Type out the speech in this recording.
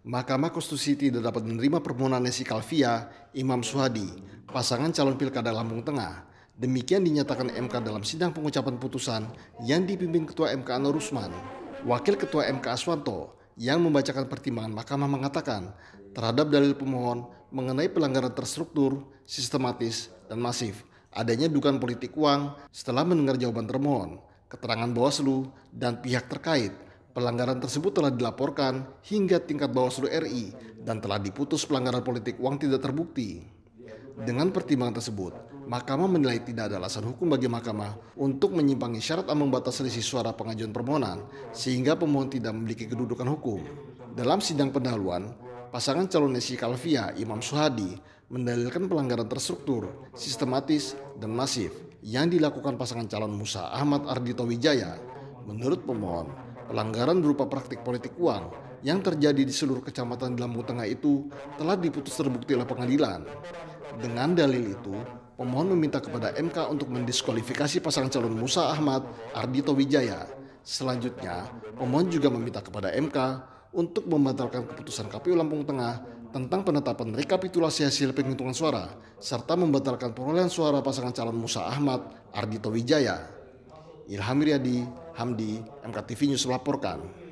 Mahkamah Konstitusi tidak dapat menerima permohonan Nesi Kalvia, Imam Suhadi, pasangan calon pilkada Lampung Tengah. Demikian dinyatakan MK dalam sidang pengucapan putusan yang dipimpin Ketua MK Anwar Rusman. Wakil Ketua MK Aswanto yang membacakan pertimbangan mahkamah mengatakan terhadap dalil pemohon mengenai pelanggaran terstruktur, sistematis, dan masif adanya dugaan politik uang setelah mendengar jawaban termohon, keterangan Bawaslu, dan pihak terkait – Pelanggaran tersebut telah dilaporkan hingga tingkat Bawaslu RI dan telah diputus pelanggaran politik uang tidak terbukti. Dengan pertimbangan tersebut, Mahkamah menilai tidak ada alasan hukum bagi Mahkamah untuk menyimpangi syarat ambang batas selisih suara pengajuan permohonan sehingga pemohon tidak memiliki kedudukan hukum. Dalam sidang pendahuluan, pasangan calon Nesi Kalvia Imam Suhadi mendalilkan pelanggaran terstruktur, sistematis, dan masif yang dilakukan pasangan calon Musa Ahmad Ardito Wijaya. Menurut pemohon, Pelanggaran berupa praktik politik uang yang terjadi di seluruh kecamatan di Lampung Tengah itu telah diputus terbukti oleh pengadilan. Dengan dalil itu, pemohon meminta kepada MK untuk mendiskualifikasi pasangan calon Musa Ahmad Ardito Wijaya. Selanjutnya, pemohon juga meminta kepada MK untuk membatalkan keputusan KPU Lampung Tengah tentang penetapan rekapitulasi hasil penghitungan suara serta membatalkan perolehan suara pasangan calon Musa Ahmad Ardito Wijaya. Ilham Riyadi, Hamdi, MKTV News melaporkan.